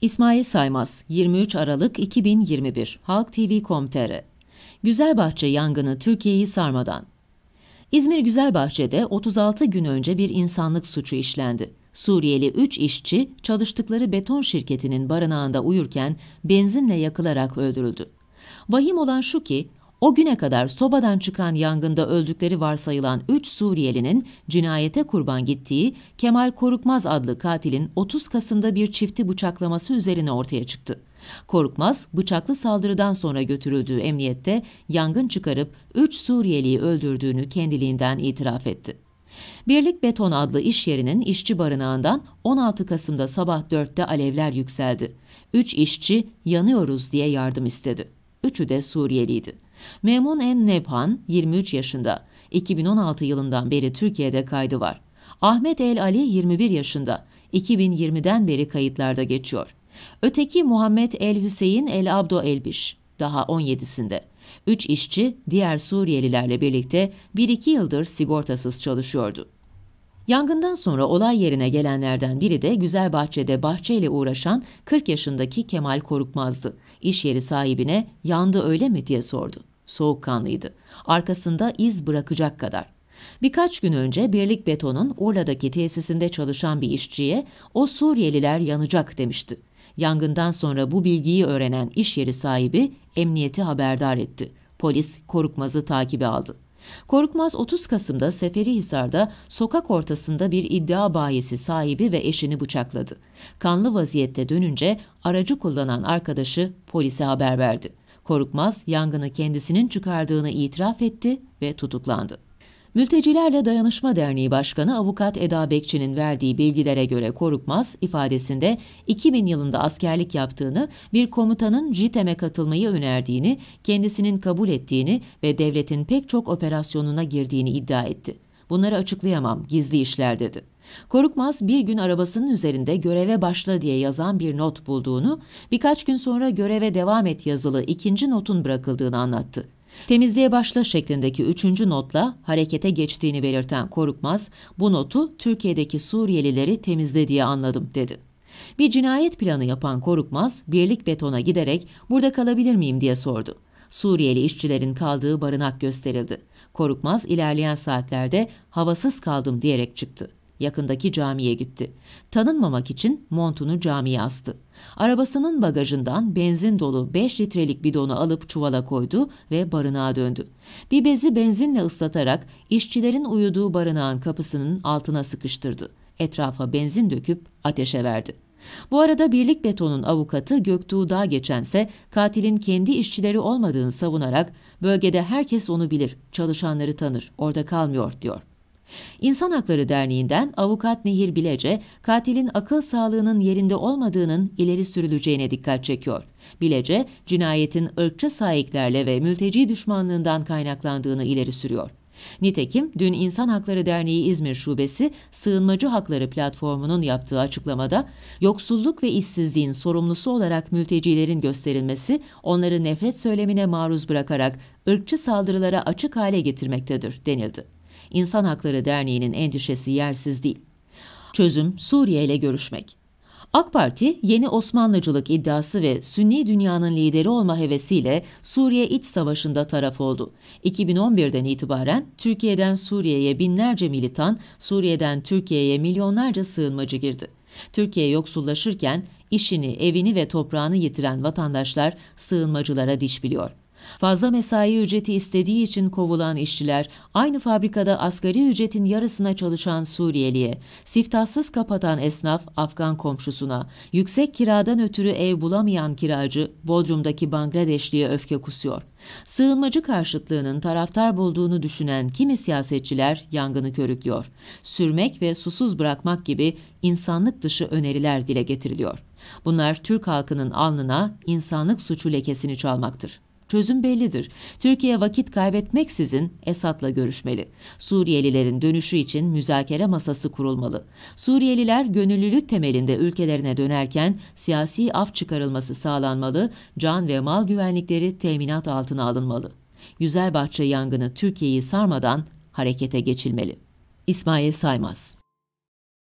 İsmail Saymaz, 23 Aralık 2021, Halk TV.com.tr Güzelbahçe yangını Türkiye'yi sarmadan İzmir Güzelbahçe'de 36 gün önce bir insanlık suçu işlendi. Suriyeli 3 işçi çalıştıkları beton şirketinin barınağında uyurken benzinle yakılarak öldürüldü. Vahim olan şu ki o güne kadar sobadan çıkan yangında öldükleri varsayılan 3 Suriyelinin cinayete kurban gittiği Kemal Korukmaz adlı katilin 30 Kasım'da bir çifti bıçaklaması üzerine ortaya çıktı. Korukmaz bıçaklı saldırıdan sonra götürüldüğü emniyette yangın çıkarıp 3 Suriyeliyi öldürdüğünü kendiliğinden itiraf etti. Birlik Beton adlı iş yerinin işçi barınağından 16 Kasım'da sabah 4'te alevler yükseldi. 3 işçi yanıyoruz diye yardım istedi. Üçü de Suriyeliydi. Memun En Nebhan 23 yaşında. 2016 yılından beri Türkiye'de kaydı var. Ahmet El Ali 21 yaşında. 2020'den beri kayıtlarda geçiyor. Öteki Muhammed El Hüseyin El Abdo Elbiş daha 17'sinde. 3 işçi diğer Suriyelilerle birlikte 1-2 yıldır sigortasız çalışıyordu. Yangından sonra olay yerine gelenlerden biri de güzel bahçede bahçeyle uğraşan 40 yaşındaki Kemal Korukmaz'dı. İş yeri sahibine yandı öyle mi diye sordu. Soğukkanlıydı. Arkasında iz bırakacak kadar. Birkaç gün önce Birlik Beton'un Urla'daki tesisinde çalışan bir işçiye o Suriyeliler yanacak demişti. Yangından sonra bu bilgiyi öğrenen iş yeri sahibi emniyeti haberdar etti. Polis Korukmaz'ı takibe aldı. Korkmaz 30 Kasım'da Seferihisar'da sokak ortasında bir iddia bayisi sahibi ve eşini bıçakladı. Kanlı vaziyette dönünce aracı kullanan arkadaşı polise haber verdi. Korukmaz yangını kendisinin çıkardığını itiraf etti ve tutuklandı. Mültecilerle Dayanışma Derneği Başkanı Avukat Eda Bekçi'nin verdiği bilgilere göre Korukmaz ifadesinde 2000 yılında askerlik yaptığını, bir komutanın JITEM'e katılmayı önerdiğini, kendisinin kabul ettiğini ve devletin pek çok operasyonuna girdiğini iddia etti. Bunları açıklayamam, gizli işler dedi. Korukmaz bir gün arabasının üzerinde göreve başla diye yazan bir not bulduğunu, birkaç gün sonra göreve devam et yazılı ikinci notun bırakıldığını anlattı. Temizliğe başla şeklindeki üçüncü notla harekete geçtiğini belirten Korukmaz, bu notu Türkiye'deki Suriyelileri temizle diye anladım dedi. Bir cinayet planı yapan Korukmaz, birlik betona giderek burada kalabilir miyim diye sordu. Suriyeli işçilerin kaldığı barınak gösterildi. Korukmaz ilerleyen saatlerde havasız kaldım diyerek çıktı. Yakındaki camiye gitti. Tanınmamak için montunu camiye astı. Arabasının bagajından benzin dolu 5 litrelik bidonu alıp çuvala koydu ve barınağa döndü. Bir bezi benzinle ıslatarak işçilerin uyuduğu barınağın kapısının altına sıkıştırdı. Etrafa benzin döküp ateşe verdi. Bu arada birlik betonun avukatı Göktuğ Dağ geçense katilin kendi işçileri olmadığını savunarak bölgede herkes onu bilir, çalışanları tanır, orada kalmıyor diyor. İnsan Hakları Derneği'nden avukat Nihir Bilece, katilin akıl sağlığının yerinde olmadığının ileri sürüleceğine dikkat çekiyor. Bilece, cinayetin ırkçı sahiplerle ve mülteci düşmanlığından kaynaklandığını ileri sürüyor. Nitekim dün İnsan Hakları Derneği İzmir Şubesi Sığınmacı Hakları Platformu'nun yaptığı açıklamada yoksulluk ve işsizliğin sorumlusu olarak mültecilerin gösterilmesi onları nefret söylemine maruz bırakarak ırkçı saldırılara açık hale getirmektedir denildi. İnsan Hakları Derneği'nin endişesi yersiz değil. Çözüm Suriye ile görüşmek. AK Parti yeni Osmanlıcılık iddiası ve Sünni dünyanın lideri olma hevesiyle Suriye iç savaşında taraf oldu. 2011'den itibaren Türkiye'den Suriye'ye binlerce militan, Suriye'den Türkiye'ye milyonlarca sığınmacı girdi. Türkiye yoksullaşırken işini, evini ve toprağını yitiren vatandaşlar sığınmacılara diş biliyor. Fazla mesai ücreti istediği için kovulan işçiler, aynı fabrikada asgari ücretin yarısına çalışan Suriyeli'ye, siftahsız kapatan esnaf Afgan komşusuna, yüksek kiradan ötürü ev bulamayan kiracı Bodrum'daki Bangladeşli'ye öfke kusuyor. Sığınmacı karşıtlığının taraftar bulduğunu düşünen kimi siyasetçiler yangını körüklüyor. Sürmek ve susuz bırakmak gibi insanlık dışı öneriler dile getiriliyor. Bunlar Türk halkının alnına insanlık suçu lekesini çalmaktır. Çözüm bellidir. Türkiye vakit kaybetmeksizin Esad'la görüşmeli. Suriyelilerin dönüşü için müzakere masası kurulmalı. Suriyeliler gönüllülük temelinde ülkelerine dönerken siyasi af çıkarılması sağlanmalı, can ve mal güvenlikleri teminat altına alınmalı. Güzelbahçe yangını Türkiye'yi sarmadan harekete geçilmeli. İsmail Saymaz